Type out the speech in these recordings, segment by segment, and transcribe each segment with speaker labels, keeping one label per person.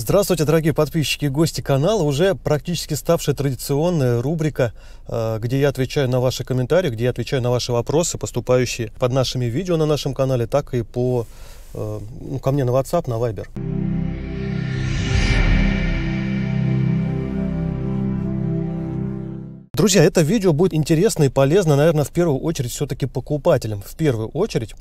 Speaker 1: Здравствуйте, дорогие подписчики и гости канала. Уже практически ставшая традиционная рубрика, э, где я отвечаю на ваши комментарии, где я отвечаю на ваши вопросы, поступающие под нашими видео на нашем канале, так и по э, ну, ко мне на WhatsApp, на Viber. Друзья, это видео будет интересно и полезно, наверное, в первую очередь все-таки покупателям. В первую очередь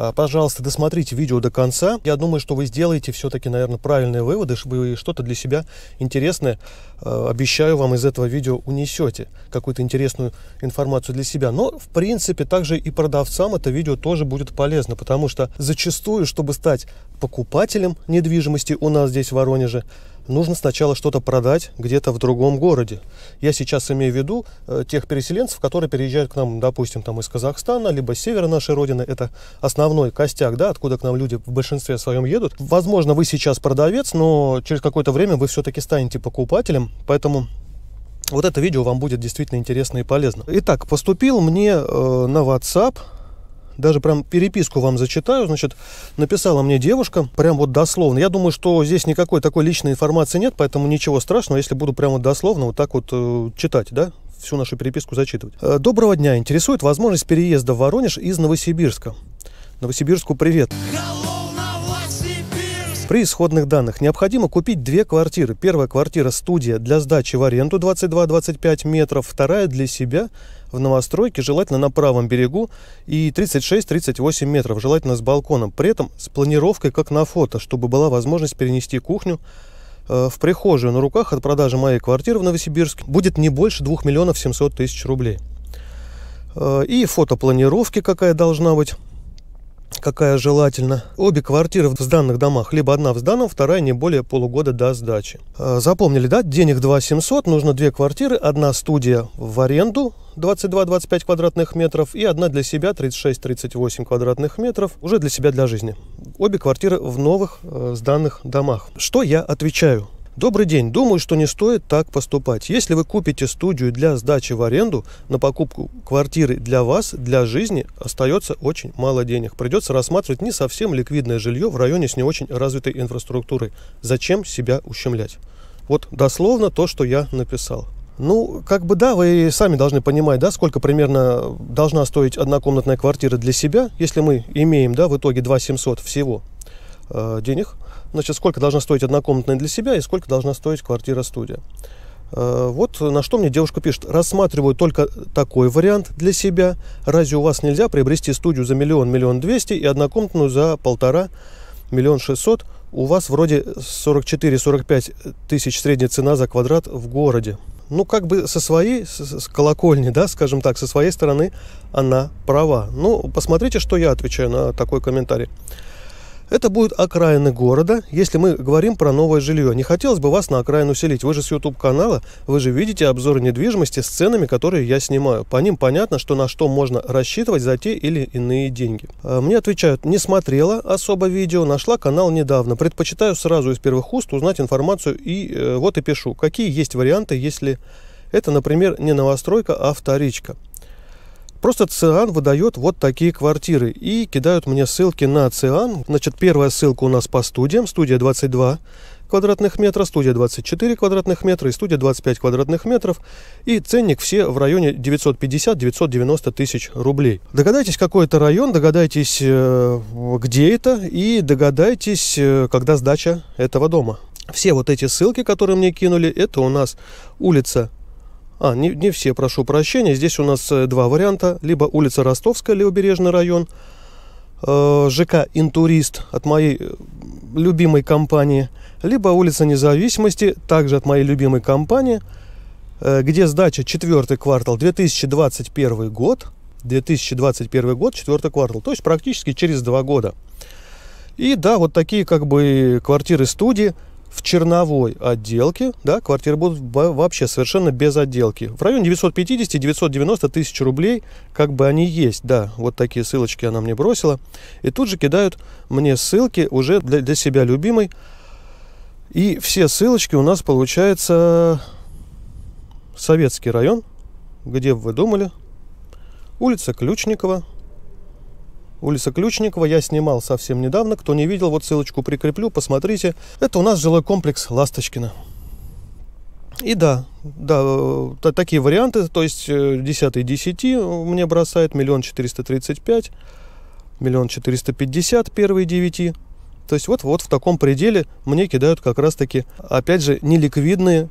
Speaker 1: а, пожалуйста, досмотрите видео до конца. Я думаю, что вы сделаете все-таки, наверное, правильные выводы, вы что-то для себя интересное, а, обещаю вам, из этого видео унесете какую-то интересную информацию для себя. Но, в принципе, также и продавцам это видео тоже будет полезно, потому что зачастую, чтобы стать покупателем недвижимости у нас здесь в Воронеже, нужно сначала что-то продать где-то в другом городе. Я сейчас имею в виду э, тех переселенцев, которые переезжают к нам, допустим, там из Казахстана, либо с севера нашей родины. Это основной костяк, да, откуда к нам люди в большинстве своем едут. Возможно, вы сейчас продавец, но через какое-то время вы все-таки станете покупателем, поэтому вот это видео вам будет действительно интересно и полезно. Итак, поступил мне э, на WhatsApp даже прям переписку вам зачитаю. Значит, написала мне девушка, прям вот дословно. Я думаю, что здесь никакой такой личной информации нет, поэтому ничего страшного, если буду прямо дословно вот так вот э, читать, да, всю нашу переписку зачитывать. Э, доброго дня. Интересует возможность переезда в Воронеж из Новосибирска. Новосибирску привет. Hello! При исходных данных необходимо купить две квартиры. Первая квартира – студия для сдачи в аренду 22-25 метров, вторая – для себя в новостройке, желательно на правом берегу, и 36-38 метров, желательно с балконом. При этом с планировкой, как на фото, чтобы была возможность перенести кухню э, в прихожую на руках от продажи моей квартиры в Новосибирске будет не больше 2 миллионов 700 тысяч рублей. Э, и фото планировки какая должна быть какая желательно. Обе квартиры в сданных домах, либо одна в сданном, вторая не более полугода до сдачи. А, запомнили, да? Денег 2 700, нужно две квартиры, одна студия в аренду, 22-25 квадратных метров и одна для себя 36-38 квадратных метров уже для себя для жизни. Обе квартиры в новых э, сданных домах. Что я отвечаю? Добрый день. Думаю, что не стоит так поступать. Если вы купите студию для сдачи в аренду, на покупку квартиры для вас, для жизни, остается очень мало денег. Придется рассматривать не совсем ликвидное жилье в районе с не очень развитой инфраструктурой. Зачем себя ущемлять? Вот дословно то, что я написал. Ну, как бы да, вы сами должны понимать, да, сколько примерно должна стоить однокомнатная квартира для себя, если мы имеем, да, в итоге 2 700 всего э, денег – значит, сколько должна стоить однокомнатная для себя и сколько должна стоить квартира-студия. Э, вот на что мне девушка пишет. Рассматриваю только такой вариант для себя. Разве у вас нельзя приобрести студию за миллион, миллион двести и однокомнатную за полтора, миллион шестьсот? У вас вроде 44-45 тысяч средняя цена за квадрат в городе. Ну, как бы со своей, с, колокольни, да, скажем так, со своей стороны она права. Ну, посмотрите, что я отвечаю на такой комментарий. Это будет окраины города, если мы говорим про новое жилье. Не хотелось бы вас на окраину селить. Вы же с YouTube-канала, вы же видите обзоры недвижимости с ценами, которые я снимаю. По ним понятно, что на что можно рассчитывать за те или иные деньги. А, мне отвечают, не смотрела особо видео, нашла канал недавно. Предпочитаю сразу из первых уст узнать информацию и э, вот и пишу. Какие есть варианты, если это, например, не новостройка, а вторичка. Просто ЦИАН выдает вот такие квартиры и кидают мне ссылки на ЦИАН. Значит, первая ссылка у нас по студиям, студия 22 квадратных метра, студия 24 квадратных метра и студия 25 квадратных метров. И ценник все в районе 950-990 тысяч рублей. Догадайтесь, какой это район, догадайтесь, э, где это и догадайтесь, э, когда сдача этого дома. Все вот эти ссылки, которые мне кинули, это у нас улица а, не, не все, прошу прощения. Здесь у нас э, два варианта. Либо улица Ростовская, левобережный район. Э, ЖК «Интурист» от моей э, любимой компании. Либо улица Независимости, также от моей любимой компании. Где сдача четвертый квартал 2021 год. 2021 год, четвертый квартал. То есть практически через два года. И да, вот такие как бы квартиры-студии – в черновой отделке, да, квартиры будут вообще совершенно без отделки. В районе 950-990 тысяч рублей, как бы они есть, да, вот такие ссылочки она мне бросила. И тут же кидают мне ссылки уже для, для себя любимой. И все ссылочки у нас получается советский район, где вы думали, улица Ключникова, Улица Ключникова я снимал совсем недавно. Кто не видел, вот ссылочку прикреплю, посмотрите. Это у нас жилой комплекс Ласточкина. И да, да, э, такие варианты, то есть 10 э, 10 мне бросает, миллион четыреста тридцать пять, миллион четыреста пятьдесят первые девяти. То есть вот, вот в таком пределе мне кидают как раз-таки, опять же, неликвидные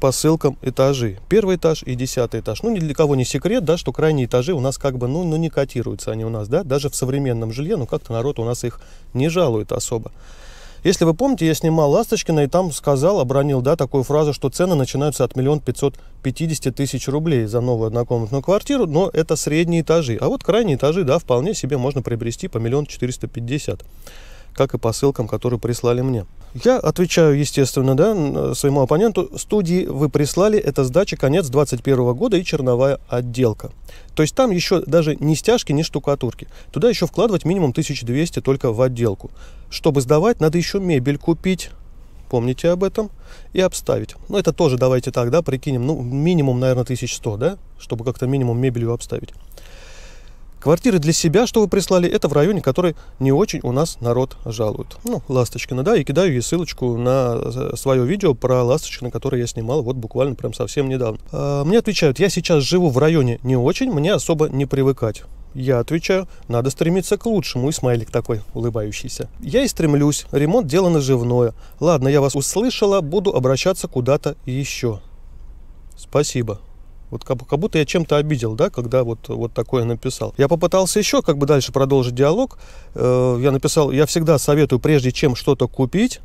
Speaker 1: по ссылкам этажи. Первый этаж и десятый этаж. Ну, ни для кого не секрет, да, что крайние этажи у нас как бы, ну, ну не котируются они у нас, да, даже в современном жилье, ну, как-то народ у нас их не жалует особо. Если вы помните, я снимал Ласточкина и там сказал, обронил, да, такую фразу, что цены начинаются от миллион пятьсот пятидесяти тысяч рублей за новую однокомнатную квартиру, но это средние этажи. А вот крайние этажи, да, вполне себе можно приобрести по миллион четыреста пятьдесят как и по ссылкам, которые прислали мне. Я отвечаю, естественно, да, э, своему оппоненту, студии вы прислали, это сдача конец 2021 года и черновая отделка. То есть там еще даже ни стяжки, ни штукатурки. Туда еще вкладывать минимум 1200 только в отделку. Чтобы сдавать, надо еще мебель купить, помните об этом, и обставить. Ну, это тоже давайте так, да, прикинем, ну, минимум, наверное, 1100, да, чтобы как-то минимум мебелью обставить. Квартиры для себя, что вы прислали, это в районе, который не очень у нас народ жалует. Ну, Ласточкина, да, и кидаю ей ссылочку на э, свое видео про Ласточкина, которое я снимал вот буквально прям совсем недавно. А, мне отвечают, я сейчас живу в районе не очень, мне особо не привыкать. Я отвечаю, надо стремиться к лучшему. И смайлик такой улыбающийся. Я и стремлюсь. Ремонт дело наживное. Ладно, я вас услышала, буду обращаться куда-то еще. Спасибо. Вот как, как будто я чем-то обидел, да, когда вот, вот такое написал. Я попытался еще как бы дальше продолжить диалог. Э, я написал, я всегда советую, прежде чем что-то купить,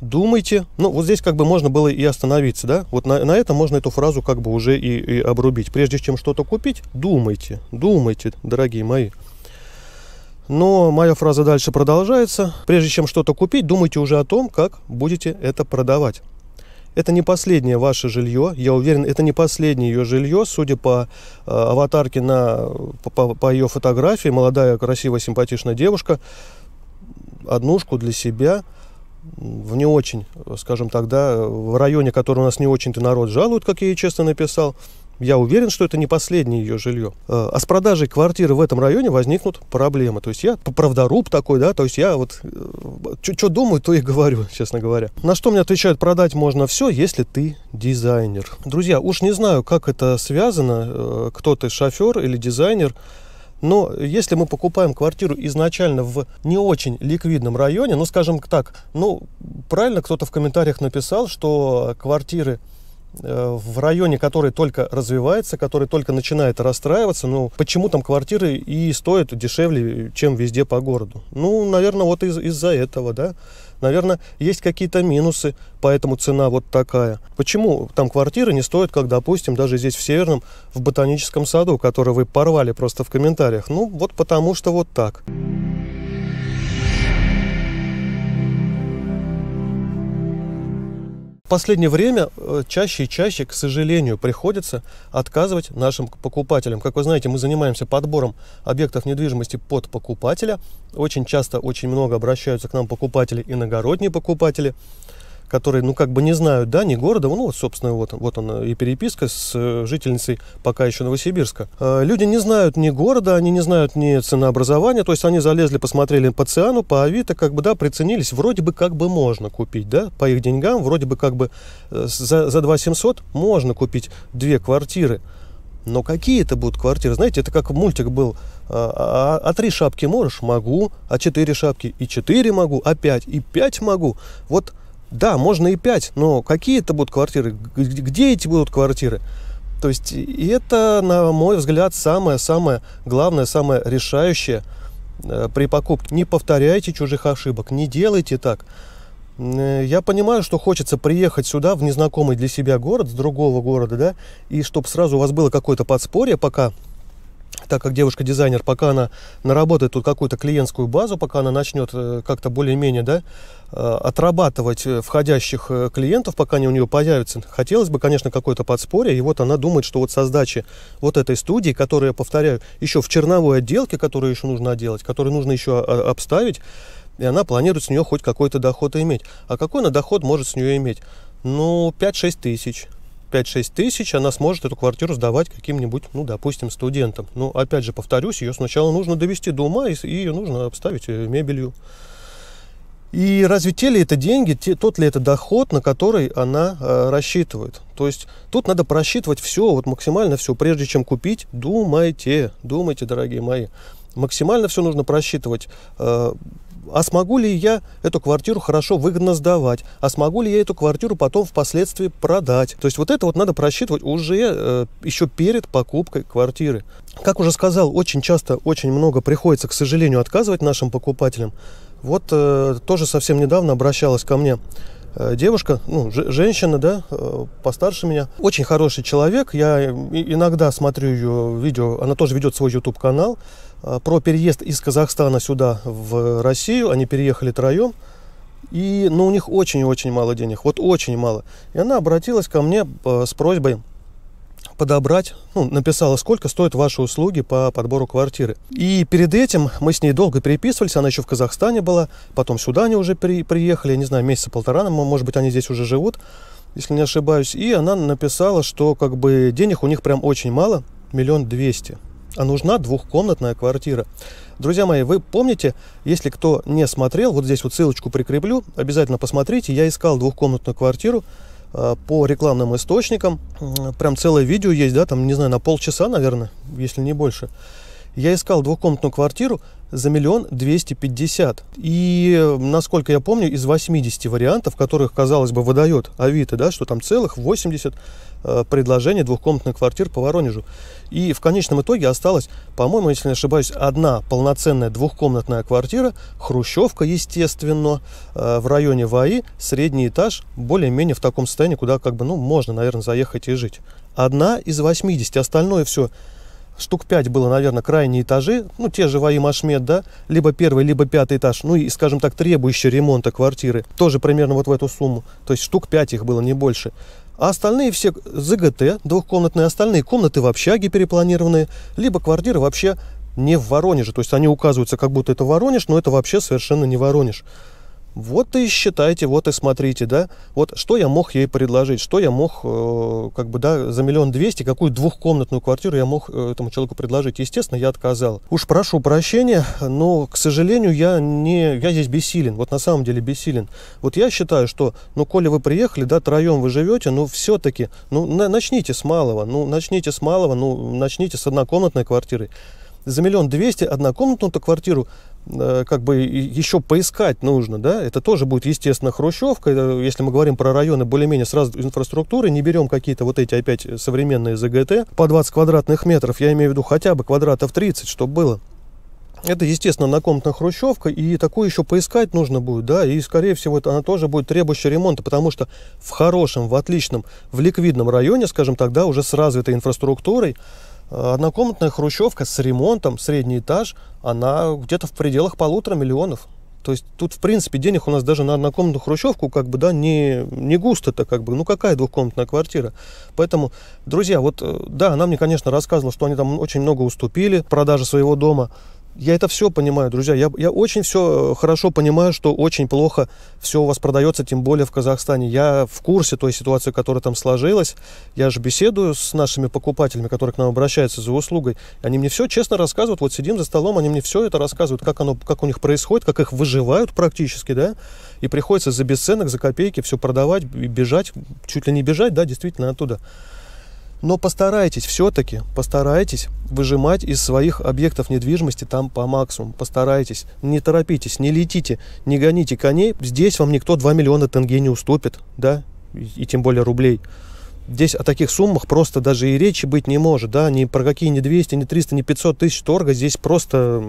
Speaker 1: думайте. Ну, вот здесь как бы можно было и остановиться, да? Вот на, на это можно эту фразу как бы уже и, и обрубить. Прежде чем что-то купить, думайте, думайте, дорогие мои. Но моя фраза дальше продолжается. Прежде чем что-то купить, думайте уже о том, как будете это продавать. Это не последнее ваше жилье, я уверен, это не последнее ее жилье, судя по э, аватарке на по, по ее фотографии, молодая, красивая, симпатичная девушка, однушку для себя в не очень, э, скажем тогда, в районе, который у нас не очень-то народ жалует, как я ей честно написал, я уверен, что это не последнее ее жилье. Э, а с продажей квартиры в этом районе возникнут проблемы. То есть я правдоруб такой, да, то есть я вот э, что думаю, то и говорю, честно говоря. На что мне отвечают, продать можно все, если ты дизайнер. Друзья, уж не знаю, как это связано, э, кто ты, шофер или дизайнер, но если мы покупаем квартиру изначально в не очень ликвидном районе, ну, скажем так, ну, правильно кто-то в комментариях написал, что квартиры Э, в районе, который только развивается, который только начинает расстраиваться, ну, почему там квартиры и стоят дешевле, чем везде по городу? Ну, наверное, вот из- из-за этого, да. Наверное, есть какие-то минусы, поэтому цена вот такая. Почему там квартиры не стоят, как, допустим, даже здесь в Северном, в Ботаническом саду, который вы порвали просто в комментариях? Ну, вот потому что вот так. Thank последнее время э, чаще и чаще, к сожалению, приходится отказывать нашим покупателям. Как вы знаете, мы занимаемся подбором объектов недвижимости под покупателя. Очень часто, очень много обращаются к нам покупатели, иногородние покупатели которые, ну, как бы не знают, да, ни города, ну, вот, собственно, вот, вот он и переписка с э, жительницей пока еще Новосибирска. Э, люди не знают ни города, они не знают ни ценообразования, то есть они залезли, посмотрели по циану, по Авито, как бы, да, приценились, вроде бы как бы можно купить, да, по их деньгам, вроде бы как бы э, за, за 2 700 можно купить две квартиры. Но какие это будут квартиры? Знаете, это как мультик был. А, а, а три шапки можешь? Могу. А четыре шапки? И четыре могу. А пять? И пять могу. Вот да, можно и 5, но какие это будут квартиры? Где эти будут квартиры? То есть и это, на мой взгляд, самое-самое главное, самое решающее э, при покупке. Не повторяйте чужих ошибок, не делайте так. Э, я понимаю, что хочется приехать сюда, в незнакомый для себя город, с другого города, да, и чтобы сразу у вас было какое-то подспорье, пока так как девушка-дизайнер, пока она наработает тут какую-то клиентскую базу, пока она начнет э, как-то более-менее да, э, отрабатывать э, входящих клиентов, пока они у нее появятся, хотелось бы, конечно, какое-то подспорье. И вот она думает, что вот со сдачи вот этой студии, которая, повторяю, еще в черновой отделке, которую еще нужно отделать, которую нужно еще а, а, обставить, и она планирует с нее хоть какой-то доход иметь. А какой она доход может с нее иметь? Ну, 5-6 тысяч. 5-6 тысяч, она сможет эту квартиру сдавать каким-нибудь, ну, допустим, студентам. Но, ну, опять же, повторюсь, ее сначала нужно довести до ума, и ее нужно обставить э, мебелью. И разве те ли это деньги, те, тот ли это доход, на который она э, рассчитывает? То есть тут надо просчитывать все, вот максимально все, прежде чем купить, думайте, думайте, дорогие мои. Максимально все нужно просчитывать. Э, а смогу ли я эту квартиру хорошо выгодно сдавать, а смогу ли я эту квартиру потом впоследствии продать. То есть вот это вот надо просчитывать уже э, еще перед покупкой квартиры. Как уже сказал, очень часто, очень много приходится, к сожалению, отказывать нашим покупателям. Вот э, тоже совсем недавно обращалась ко мне Э, девушка, ну, женщина, да, э, постарше меня. Очень хороший человек. Я иногда смотрю ее видео, она тоже ведет свой YouTube-канал э, про переезд из Казахстана сюда, в Россию. Они переехали троем. И, ну, у них очень-очень мало денег, вот очень мало. И она обратилась ко мне с просьбой подобрать, ну, написала, сколько стоят ваши услуги по подбору квартиры. И перед этим мы с ней долго переписывались, она еще в Казахстане была, потом сюда они уже при, приехали, я не знаю, месяца полтора, может быть, они здесь уже живут, если не ошибаюсь. И она написала, что как бы денег у них прям очень мало, миллион двести. А нужна двухкомнатная квартира. Друзья мои, вы помните, если кто не смотрел, вот здесь вот ссылочку прикреплю, обязательно посмотрите. Я искал двухкомнатную квартиру Э, по рекламным источникам. Прям целое видео есть, да, там, не знаю, на полчаса, наверное, если не больше. Я искал двухкомнатную квартиру, за миллион двести пятьдесят. И, насколько я помню, из 80 вариантов, которых, казалось бы, выдает Авито, да, что там целых 80 э, предложений двухкомнатных квартир по Воронежу. И в конечном итоге осталась, по-моему, если не ошибаюсь, одна полноценная двухкомнатная квартира, хрущевка, естественно, э, в районе ВАИ, средний этаж, более-менее в таком состоянии, куда как бы, ну, можно, наверное, заехать и жить. Одна из 80, остальное все – штук 5 было, наверное, крайние этажи, ну, те же Ваим Ашмед, да, либо первый, либо пятый этаж, ну, и, скажем так, требующие ремонта квартиры, тоже примерно вот в эту сумму, то есть штук 5 их было, не больше. А остальные все ЗГТ, двухкомнатные, остальные комнаты в общаге перепланированные, либо квартиры вообще не в Воронеже, то есть они указываются, как будто это Воронеж, но это вообще совершенно не Воронеж. Вот и считайте, вот и смотрите, да, вот что я мог ей предложить, что я мог, э, как бы, да, за миллион двести, какую двухкомнатную квартиру я мог э, этому человеку предложить. Естественно, я отказал. Уж прошу прощения, но, к сожалению, я не, я здесь бессилен, вот на самом деле бессилен. Вот я считаю, что, ну, коли вы приехали, да, троем вы живете, ну, все-таки, ну, на, начните с малого, ну, начните с малого, ну, начните с однокомнатной квартиры за миллион двести однокомнатную квартиру Э, как бы еще поискать нужно, да, это тоже будет, естественно, хрущевка, э, если мы говорим про районы более-менее сразу инфраструктуры, не берем какие-то вот эти опять современные ЗГТ по 20 квадратных метров, я имею в виду хотя бы квадратов 30, чтобы было. Это, естественно, однокомнатная хрущевка, и такую еще поискать нужно будет, да, и, скорее всего, это, она тоже будет требующая ремонта, потому что в хорошем, в отличном, в ликвидном районе, скажем так, да, уже с развитой инфраструктурой, Э, однокомнатная хрущевка с ремонтом, средний этаж, она где-то в пределах полутора миллионов. То есть тут, в принципе, денег у нас даже на однокомнатную хрущевку, как бы, да, не, не густо-то, как бы, ну какая двухкомнатная квартира. Поэтому, друзья, вот, э, да, она мне, конечно, рассказывала, что они там очень много уступили продажи своего дома, я это все понимаю, друзья. Я, я очень все э, хорошо понимаю, что очень плохо все у вас продается, тем более в Казахстане. Я в курсе той ситуации, которая там сложилась. Я же беседую с нашими покупателями, которые к нам обращаются за услугой. Они мне все честно рассказывают. Вот сидим за столом, они мне все это рассказывают, как, оно, как у них происходит, как их выживают практически, да. И приходится за бесценок, за копейки все продавать, бежать, чуть ли не бежать, да, действительно оттуда. Но постарайтесь все-таки, постарайтесь выжимать из своих объектов недвижимости там по максимуму. Постарайтесь, не торопитесь, не летите, не гоните коней. Здесь вам никто 2 миллиона тенге не уступит, да, и, и тем более рублей. Здесь о таких суммах просто даже и речи быть не может, да, ни про какие ни 200, ни 300, ни 500 тысяч торга, здесь просто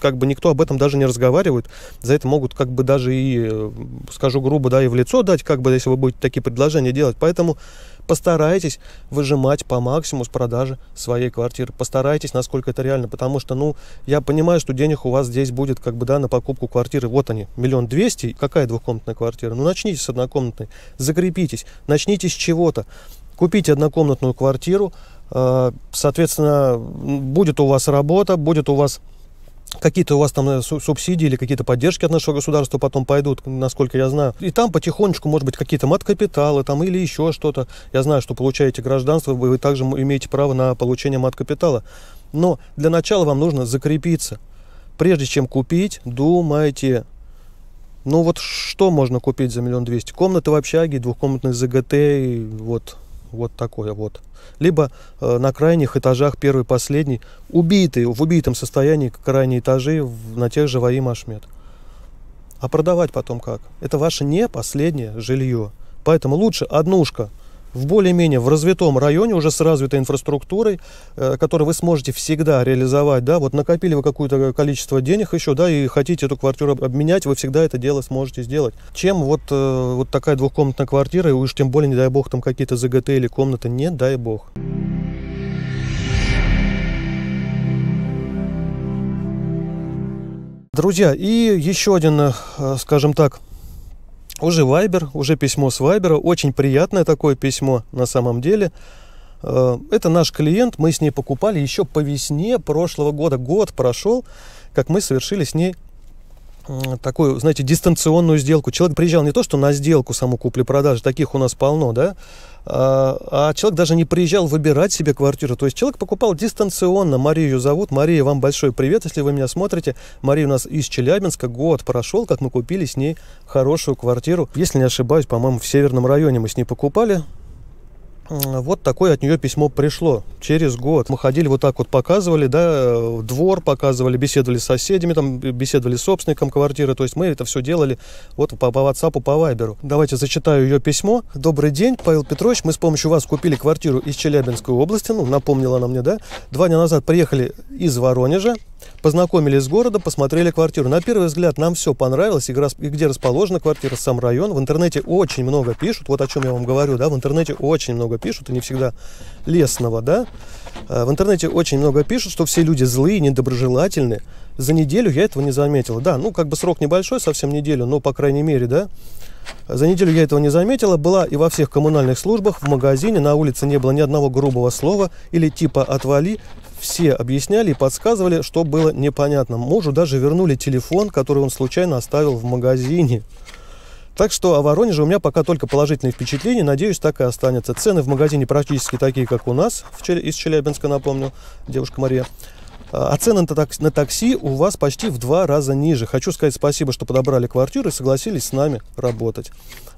Speaker 1: как бы никто об этом даже не разговаривает, за это могут как бы даже и, э, скажу грубо, да, и в лицо дать, как бы, если вы будете такие предложения делать, поэтому Постарайтесь выжимать по максимуму с продажи своей квартиры. Постарайтесь, насколько это реально, потому что, ну, я понимаю, что денег у вас здесь будет, как бы, да, на покупку квартиры. Вот они, миллион двести. Какая двухкомнатная квартира? Ну, начните с однокомнатной, закрепитесь, начните с чего-то. Купите однокомнатную квартиру, э, соответственно, будет у вас работа, будет у вас какие-то у вас там субсидии или какие-то поддержки от нашего государства потом пойдут, насколько я знаю. И там потихонечку, может быть, какие-то мат-капиталы там или еще что-то. Я знаю, что получаете гражданство, вы, также имеете право на получение мат-капитала. Но для начала вам нужно закрепиться. Прежде чем купить, думайте. Ну вот что можно купить за миллион двести? Комнаты в общаге, двухкомнатный ЗГТ, и вот вот такое вот. Либо э, на крайних этажах, первый, последний, убитый в убитом состоянии крайние этажи в, на тех же Ваим Ашмед. А продавать потом как? Это ваше не последнее жилье. Поэтому лучше однушка – в более-менее в развитом районе, уже с развитой инфраструктурой, э, которую вы сможете всегда реализовать, да, вот накопили вы какое-то количество денег еще, да, и хотите эту квартиру обменять, вы всегда это дело сможете сделать. Чем вот, э, вот такая двухкомнатная квартира, и уж тем более, не дай бог, там какие-то ЗГТ или комнаты, не дай бог. Друзья, и еще один, э, скажем так, уже Вайбер, уже письмо с Вайбера. Очень приятное такое письмо на самом деле. Э, это наш клиент, мы с ней покупали еще по весне прошлого года. Год прошел, как мы совершили с ней такую, знаете, дистанционную сделку. Человек приезжал не то, что на сделку саму купли-продажи, таких у нас полно, да, а, а человек даже не приезжал выбирать себе квартиру. То есть человек покупал дистанционно. Марию ее зовут. Мария, вам большой привет, если вы меня смотрите. Мария у нас из Челябинска. Год прошел, как мы купили с ней хорошую квартиру. Если не ошибаюсь, по-моему, в Северном районе мы с ней покупали вот такое от нее письмо пришло через год. Мы ходили вот так вот, показывали, да, э, двор показывали, беседовали с соседями, там, беседовали с собственником квартиры, то есть мы это все делали вот по, по WhatsApp, по Viber. Давайте зачитаю ее письмо. «Добрый день, Павел Петрович, мы с помощью вас купили квартиру из Челябинской области, ну, напомнила она мне, да, два дня назад приехали из Воронежа, Познакомились с городом, посмотрели квартиру. На первый взгляд нам все понравилось, и где расположена квартира, сам район. В интернете очень много пишут, вот о чем я вам говорю, да, в интернете очень много пишут, и не всегда лесного, да. Э, в интернете очень много пишут, что все люди злые, недоброжелательны. За неделю я этого не заметил. Да, ну как бы срок небольшой, совсем неделю, но по крайней мере, да. За неделю я этого не заметила, была и во всех коммунальных службах, в магазине, на улице не было ни одного грубого слова или типа «отвали», все объясняли и подсказывали, что было непонятно. Мужу даже вернули телефон, который он случайно оставил в магазине. Так что о Воронеже у меня пока только положительные впечатления. Надеюсь, так и останется. Цены в магазине практически такие, как у нас, из Челябинска, напомню, девушка Мария. А, а цены на такси у вас почти в два раза ниже. Хочу сказать спасибо, что подобрали квартиру и согласились с нами работать.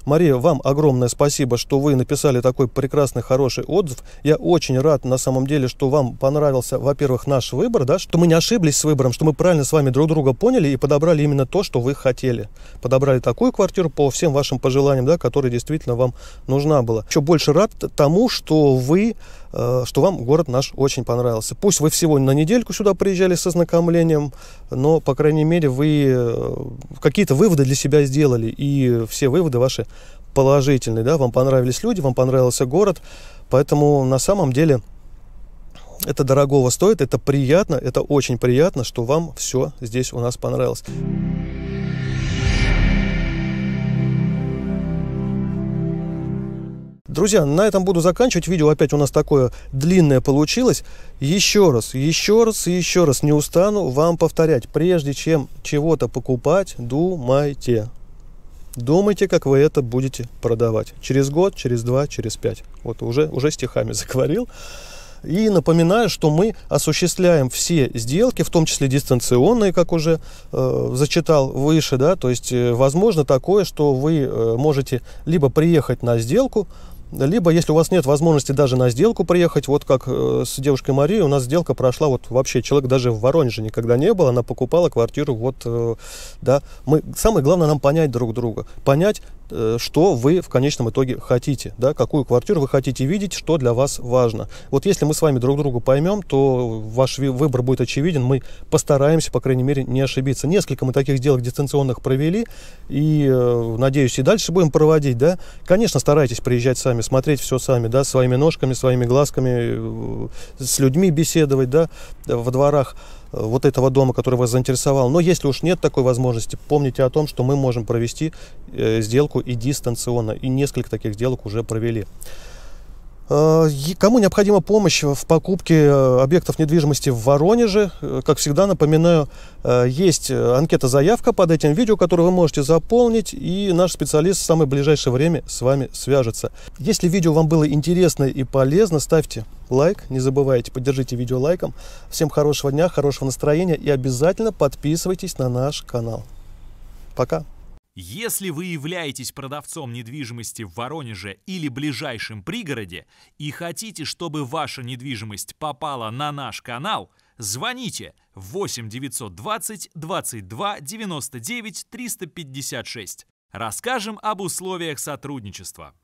Speaker 1: Мария, вам огромное спасибо, что вы написали такой прекрасный, хороший отзыв. Я очень рад, на самом деле, что вам понравился, во-первых, наш выбор, да, что мы не ошиблись с выбором, что мы правильно с вами друг друга поняли и подобрали именно то, что вы хотели. Подобрали такую квартиру по всем вашим пожеланиям, да, которая действительно вам нужна была. Еще больше рад тому, что вы э, что вам город наш очень понравился. Пусть вы всего на недельку сюда приезжали со знакомлением, но, по крайней мере, вы э, какие-то выводы для себя сделали, и все выводы ваши положительный, да, вам понравились люди, вам понравился город, поэтому на самом деле это дорогого стоит, это приятно, это очень приятно, что вам все здесь у нас понравилось. Друзья, на этом буду заканчивать. Видео опять у нас такое длинное получилось. Еще раз, еще раз, еще раз не устану вам повторять. Прежде чем чего-то покупать, думайте. Думайте, как вы это будете продавать. Через год, через два, через пять. Вот уже, уже стихами заговорил. И напоминаю, что мы осуществляем все сделки, в том числе дистанционные, как уже э, зачитал выше, да, то есть э, возможно такое, что вы э, можете либо приехать на сделку, либо, если у вас нет возможности даже на сделку приехать, вот как э, с девушкой Марией, у нас сделка прошла, вот вообще человек даже в Воронеже никогда не был, она покупала квартиру, вот, э, да. Мы, самое главное нам понять друг друга, понять Э, что вы в конечном итоге хотите, да, какую квартиру вы хотите видеть, что для вас важно. Вот если мы с вами друг друга поймем, то ваш выбор будет очевиден, мы постараемся, по крайней мере, не ошибиться. Несколько мы таких сделок дистанционных провели, и, э, надеюсь, и дальше будем проводить, да. Конечно, старайтесь приезжать сами, смотреть все сами, да, своими ножками, своими глазками, э, с людьми беседовать, да, во дворах вот этого дома, который вас заинтересовал. Но если уж нет такой возможности, помните о том, что мы можем провести э, сделку и дистанционно, и несколько таких сделок уже провели. Э, кому необходима помощь в покупке э, объектов недвижимости в Воронеже, э, как всегда напоминаю, есть анкета-заявка под этим видео, которую вы можете заполнить, и наш специалист в самое ближайшее время с вами свяжется. Если видео вам было интересно и полезно, ставьте лайк, не забывайте, поддержите видео лайком. Всем хорошего дня, хорошего настроения и обязательно подписывайтесь на наш канал. Пока! Если вы являетесь продавцом недвижимости в Воронеже или ближайшем пригороде и хотите, чтобы ваша недвижимость попала на наш канал, звоните 8 920 22 99 356. Расскажем об условиях сотрудничества.